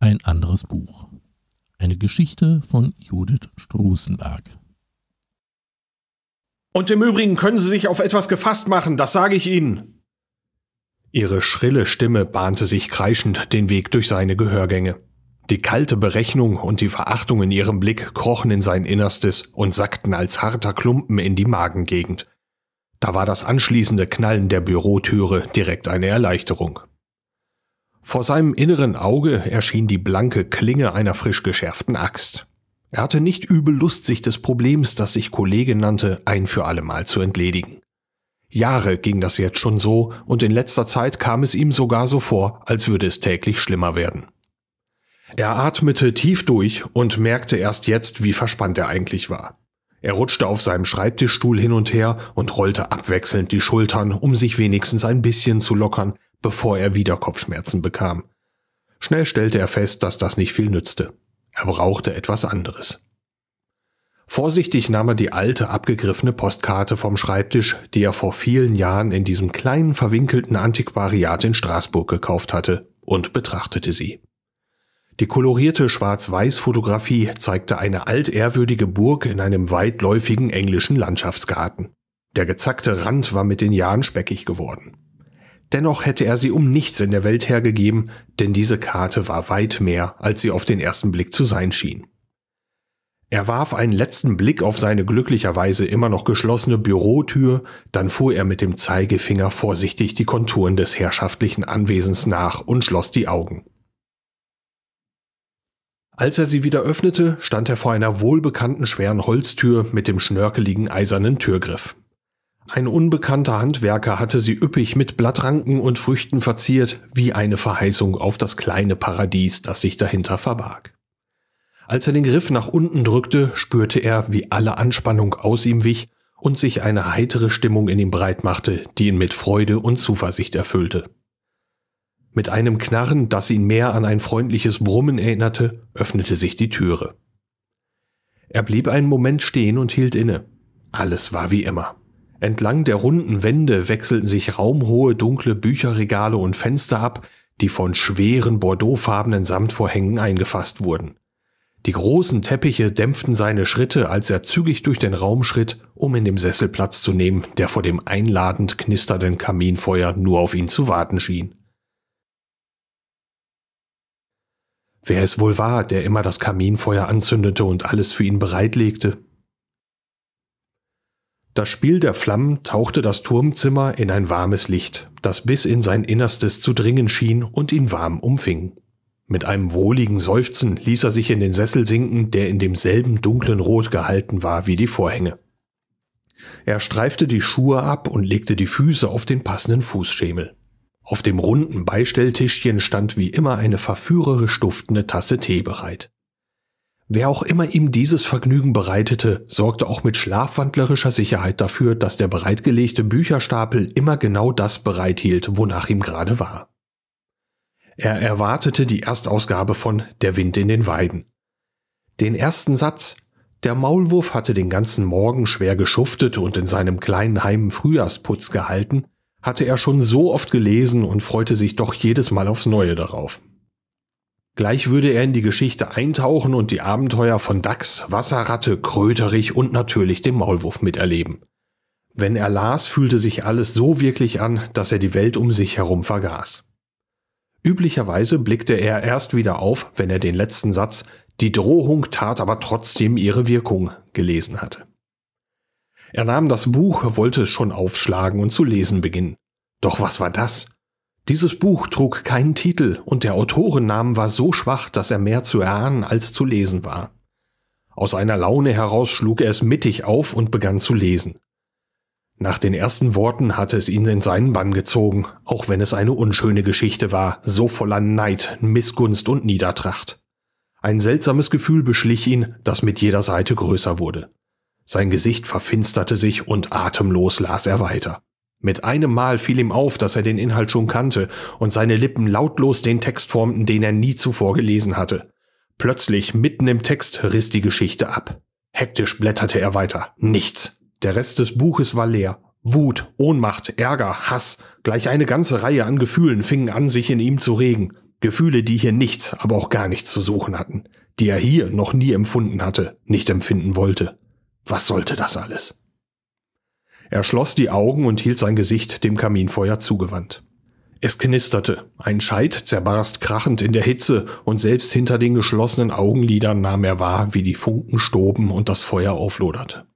Ein anderes Buch. Eine Geschichte von Judith Strusenberg. Und im Übrigen können Sie sich auf etwas gefasst machen, das sage ich Ihnen. Ihre schrille Stimme bahnte sich kreischend den Weg durch seine Gehörgänge. Die kalte Berechnung und die Verachtung in ihrem Blick krochen in sein Innerstes und sackten als harter Klumpen in die Magengegend. Da war das anschließende Knallen der Bürotüre direkt eine Erleichterung. Vor seinem inneren Auge erschien die blanke Klinge einer frisch geschärften Axt. Er hatte nicht übel Lust, sich des Problems, das sich Kollege nannte, ein für allemal zu entledigen. Jahre ging das jetzt schon so, und in letzter Zeit kam es ihm sogar so vor, als würde es täglich schlimmer werden. Er atmete tief durch und merkte erst jetzt, wie verspannt er eigentlich war. Er rutschte auf seinem Schreibtischstuhl hin und her und rollte abwechselnd die Schultern, um sich wenigstens ein bisschen zu lockern, bevor er wieder Kopfschmerzen bekam. Schnell stellte er fest, dass das nicht viel nützte. Er brauchte etwas anderes. Vorsichtig nahm er die alte, abgegriffene Postkarte vom Schreibtisch, die er vor vielen Jahren in diesem kleinen, verwinkelten Antiquariat in Straßburg gekauft hatte, und betrachtete sie. Die kolorierte Schwarz-Weiß-Fotografie zeigte eine altehrwürdige Burg in einem weitläufigen englischen Landschaftsgarten. Der gezackte Rand war mit den Jahren speckig geworden. Dennoch hätte er sie um nichts in der Welt hergegeben, denn diese Karte war weit mehr, als sie auf den ersten Blick zu sein schien. Er warf einen letzten Blick auf seine glücklicherweise immer noch geschlossene Bürotür, dann fuhr er mit dem Zeigefinger vorsichtig die Konturen des herrschaftlichen Anwesens nach und schloss die Augen. Als er sie wieder öffnete, stand er vor einer wohlbekannten schweren Holztür mit dem schnörkeligen eisernen Türgriff. Ein unbekannter Handwerker hatte sie üppig mit Blattranken und Früchten verziert, wie eine Verheißung auf das kleine Paradies, das sich dahinter verbarg. Als er den Griff nach unten drückte, spürte er, wie alle Anspannung aus ihm wich und sich eine heitere Stimmung in ihm breitmachte, die ihn mit Freude und Zuversicht erfüllte. Mit einem Knarren, das ihn mehr an ein freundliches Brummen erinnerte, öffnete sich die Türe. Er blieb einen Moment stehen und hielt inne. Alles war wie immer. Entlang der runden Wände wechselten sich raumhohe dunkle Bücherregale und Fenster ab, die von schweren bordeauxfarbenen Samtvorhängen eingefasst wurden. Die großen Teppiche dämpften seine Schritte, als er zügig durch den Raum schritt, um in dem Sessel Platz zu nehmen, der vor dem einladend knisternden Kaminfeuer nur auf ihn zu warten schien. Wer es wohl war, der immer das Kaminfeuer anzündete und alles für ihn bereitlegte, das Spiel der Flammen tauchte das Turmzimmer in ein warmes Licht, das bis in sein Innerstes zu dringen schien und ihn warm umfing. Mit einem wohligen Seufzen ließ er sich in den Sessel sinken, der in demselben dunklen Rot gehalten war wie die Vorhänge. Er streifte die Schuhe ab und legte die Füße auf den passenden Fußschemel. Auf dem runden Beistelltischchen stand wie immer eine verführerisch duftende Tasse Tee bereit. Wer auch immer ihm dieses Vergnügen bereitete, sorgte auch mit schlafwandlerischer Sicherheit dafür, dass der bereitgelegte Bücherstapel immer genau das bereithielt, wonach ihm gerade war. Er erwartete die Erstausgabe von Der Wind in den Weiden. Den ersten Satz, der Maulwurf hatte den ganzen Morgen schwer geschuftet und in seinem kleinen Heim Frühjahrsputz gehalten, hatte er schon so oft gelesen und freute sich doch jedes Mal aufs Neue darauf. Gleich würde er in die Geschichte eintauchen und die Abenteuer von Dachs, Wasserratte, Kröterich und natürlich dem Maulwurf miterleben. Wenn er las, fühlte sich alles so wirklich an, dass er die Welt um sich herum vergaß. Üblicherweise blickte er erst wieder auf, wenn er den letzten Satz Die Drohung tat aber trotzdem ihre Wirkung gelesen hatte. Er nahm das Buch, wollte es schon aufschlagen und zu lesen beginnen. Doch was war das? Dieses Buch trug keinen Titel und der Autorennamen war so schwach, dass er mehr zu erahnen als zu lesen war. Aus einer Laune heraus schlug er es mittig auf und begann zu lesen. Nach den ersten Worten hatte es ihn in seinen Bann gezogen, auch wenn es eine unschöne Geschichte war, so voller Neid, Missgunst und Niedertracht. Ein seltsames Gefühl beschlich ihn, das mit jeder Seite größer wurde. Sein Gesicht verfinsterte sich und atemlos las er weiter. Mit einem Mal fiel ihm auf, dass er den Inhalt schon kannte, und seine Lippen lautlos den Text formten, den er nie zuvor gelesen hatte. Plötzlich, mitten im Text, riss die Geschichte ab. Hektisch blätterte er weiter. Nichts. Der Rest des Buches war leer. Wut, Ohnmacht, Ärger, Hass, gleich eine ganze Reihe an Gefühlen fingen an, sich in ihm zu regen. Gefühle, die hier nichts, aber auch gar nichts zu suchen hatten, die er hier noch nie empfunden hatte, nicht empfinden wollte. Was sollte das alles? Er schloss die Augen und hielt sein Gesicht dem Kaminfeuer zugewandt. Es knisterte, ein Scheit zerbarst krachend in der Hitze, und selbst hinter den geschlossenen Augenlidern nahm er wahr, wie die Funken stoben und das Feuer aufloderte.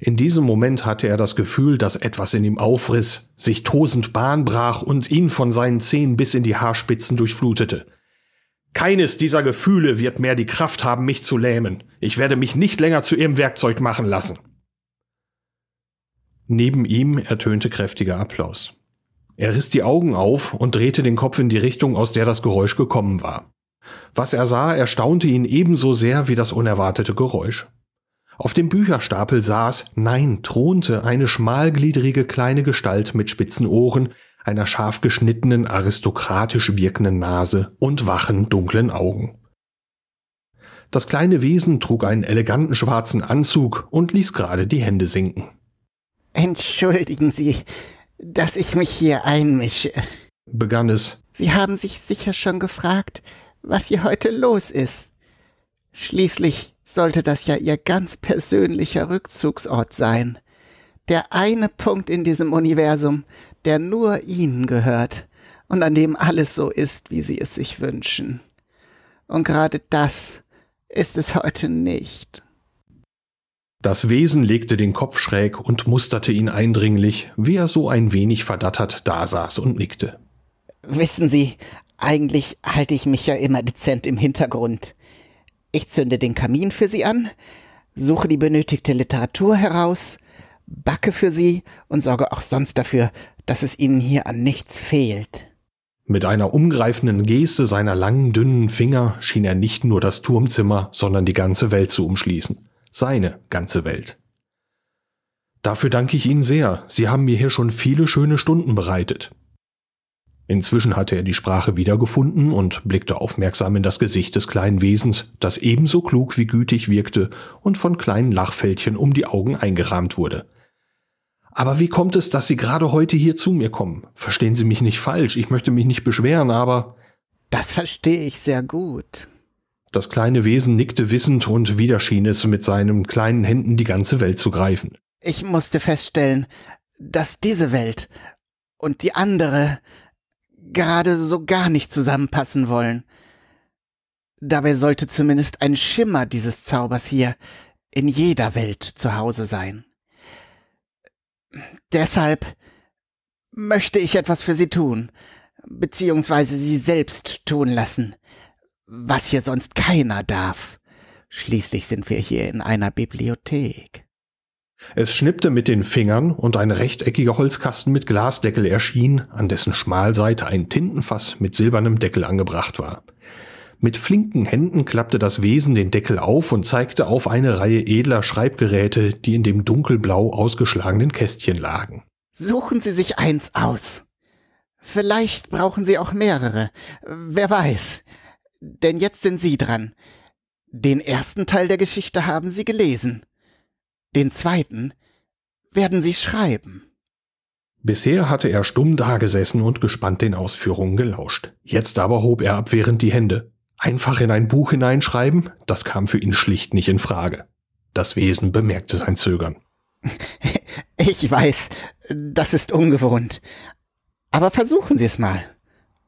In diesem Moment hatte er das Gefühl, dass etwas in ihm aufriss, sich tosend Bahn brach und ihn von seinen Zehen bis in die Haarspitzen durchflutete. Keines dieser Gefühle wird mehr die Kraft haben, mich zu lähmen. Ich werde mich nicht länger zu ihrem Werkzeug machen lassen. Neben ihm ertönte kräftiger Applaus. Er riss die Augen auf und drehte den Kopf in die Richtung, aus der das Geräusch gekommen war. Was er sah, erstaunte ihn ebenso sehr wie das unerwartete Geräusch. Auf dem Bücherstapel saß, nein, thronte eine schmalgliedrige kleine Gestalt mit spitzen Ohren, einer scharf geschnittenen, aristokratisch wirkenden Nase und wachen, dunklen Augen. Das kleine Wesen trug einen eleganten schwarzen Anzug und ließ gerade die Hände sinken. Entschuldigen Sie, dass ich mich hier einmische, begann es. Sie haben sich sicher schon gefragt, was hier heute los ist. Schließlich sollte das ja Ihr ganz persönlicher Rückzugsort sein. Der eine Punkt in diesem Universum, der nur Ihnen gehört und an dem alles so ist, wie Sie es sich wünschen. Und gerade das ist es heute nicht. Das Wesen legte den Kopf schräg und musterte ihn eindringlich, wie er so ein wenig verdattert dasaß und nickte. Wissen Sie, eigentlich halte ich mich ja immer dezent im Hintergrund. Ich zünde den Kamin für Sie an, suche die benötigte Literatur heraus, backe für Sie und sorge auch sonst dafür, dass es Ihnen hier an nichts fehlt. Mit einer umgreifenden Geste seiner langen, dünnen Finger schien er nicht nur das Turmzimmer, sondern die ganze Welt zu umschließen seine ganze Welt. Dafür danke ich Ihnen sehr, Sie haben mir hier schon viele schöne Stunden bereitet. Inzwischen hatte er die Sprache wiedergefunden und blickte aufmerksam in das Gesicht des kleinen Wesens, das ebenso klug wie gütig wirkte und von kleinen Lachfältchen um die Augen eingerahmt wurde. Aber wie kommt es, dass Sie gerade heute hier zu mir kommen? Verstehen Sie mich nicht falsch, ich möchte mich nicht beschweren, aber. Das verstehe ich sehr gut. Das kleine Wesen nickte wissend und wieder schien es mit seinen kleinen Händen die ganze Welt zu greifen. Ich musste feststellen, dass diese Welt und die andere gerade so gar nicht zusammenpassen wollen. Dabei sollte zumindest ein Schimmer dieses Zaubers hier in jeder Welt zu Hause sein. Deshalb möchte ich etwas für Sie tun, beziehungsweise Sie selbst tun lassen was hier sonst keiner darf. Schließlich sind wir hier in einer Bibliothek. Es schnippte mit den Fingern und ein rechteckiger Holzkasten mit Glasdeckel erschien, an dessen Schmalseite ein Tintenfass mit silbernem Deckel angebracht war. Mit flinken Händen klappte das Wesen den Deckel auf und zeigte auf eine Reihe edler Schreibgeräte, die in dem dunkelblau ausgeschlagenen Kästchen lagen. Suchen Sie sich eins aus. Vielleicht brauchen Sie auch mehrere. Wer weiß denn jetzt sind Sie dran. Den ersten Teil der Geschichte haben Sie gelesen. Den zweiten werden Sie schreiben. Bisher hatte er stumm dagesessen und gespannt den Ausführungen gelauscht. Jetzt aber hob er abwehrend die Hände. Einfach in ein Buch hineinschreiben, das kam für ihn schlicht nicht in Frage. Das Wesen bemerkte sein Zögern. Ich weiß, das ist ungewohnt. Aber versuchen Sie es mal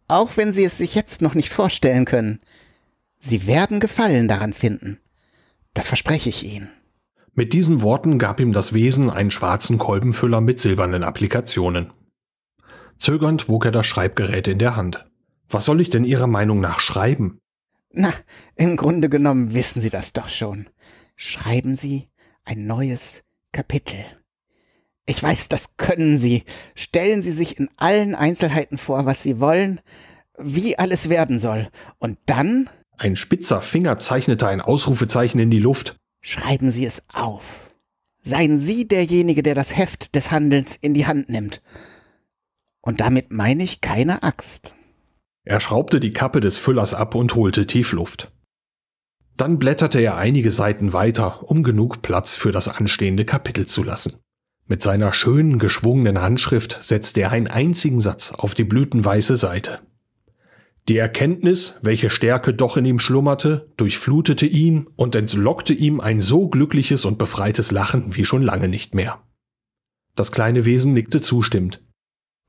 auch wenn Sie es sich jetzt noch nicht vorstellen können. Sie werden Gefallen daran finden. Das verspreche ich Ihnen. Mit diesen Worten gab ihm das Wesen einen schwarzen Kolbenfüller mit silbernen Applikationen. Zögernd wog er das Schreibgerät in der Hand. Was soll ich denn Ihrer Meinung nach schreiben? Na, im Grunde genommen wissen Sie das doch schon. Schreiben Sie ein neues Kapitel. Ich weiß, das können Sie. Stellen Sie sich in allen Einzelheiten vor, was Sie wollen, wie alles werden soll. Und dann? Ein spitzer Finger zeichnete ein Ausrufezeichen in die Luft. Schreiben Sie es auf. Seien Sie derjenige, der das Heft des Handelns in die Hand nimmt. Und damit meine ich keine Axt. Er schraubte die Kappe des Füllers ab und holte Tiefluft. Dann blätterte er einige Seiten weiter, um genug Platz für das anstehende Kapitel zu lassen. Mit seiner schönen geschwungenen Handschrift setzte er einen einzigen Satz auf die blütenweiße Seite. Die Erkenntnis, welche Stärke doch in ihm schlummerte, durchflutete ihn und entlockte ihm ein so glückliches und befreites Lachen wie schon lange nicht mehr. Das kleine Wesen nickte zustimmend.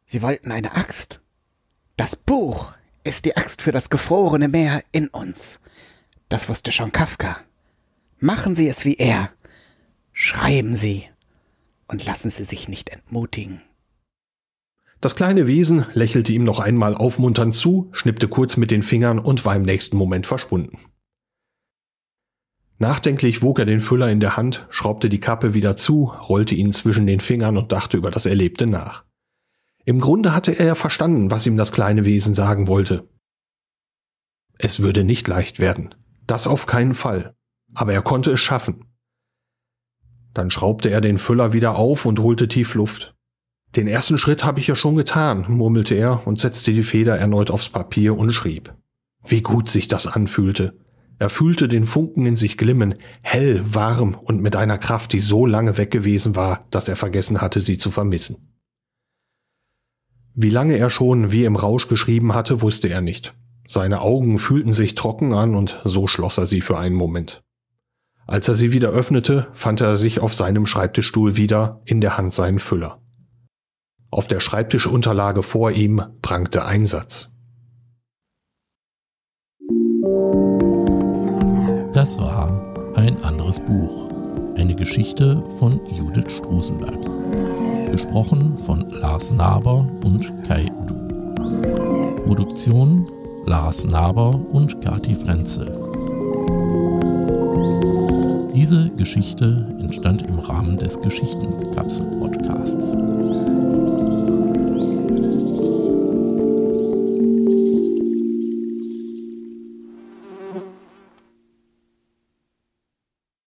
Sie wollten eine Axt. Das Buch ist die Axt für das gefrorene Meer in uns. Das wusste schon Kafka. Machen Sie es wie er. Schreiben Sie und lassen Sie sich nicht entmutigen. Das kleine Wesen lächelte ihm noch einmal aufmunternd zu, schnippte kurz mit den Fingern und war im nächsten Moment verschwunden. Nachdenklich wog er den Füller in der Hand, schraubte die Kappe wieder zu, rollte ihn zwischen den Fingern und dachte über das Erlebte nach. Im Grunde hatte er ja verstanden, was ihm das kleine Wesen sagen wollte. Es würde nicht leicht werden, das auf keinen Fall, aber er konnte es schaffen. Dann schraubte er den Füller wieder auf und holte tief Luft. Den ersten Schritt habe ich ja schon getan, murmelte er und setzte die Feder erneut aufs Papier und schrieb. Wie gut sich das anfühlte. Er fühlte den Funken in sich glimmen, hell, warm und mit einer Kraft, die so lange weg gewesen war, dass er vergessen hatte, sie zu vermissen. Wie lange er schon wie im Rausch geschrieben hatte, wusste er nicht. Seine Augen fühlten sich trocken an und so schloss er sie für einen Moment. Als er sie wieder öffnete, fand er sich auf seinem Schreibtischstuhl wieder, in der Hand seinen Füller. Auf der Schreibtischunterlage vor ihm prangte ein Satz. Das war ein anderes Buch. Eine Geschichte von Judith Strusenberg. Gesprochen von Lars Naber und Kai Du. Produktion Lars Naber und Kati Frenzel. Diese Geschichte entstand im Rahmen des Geschichtenkapsel-Podcasts.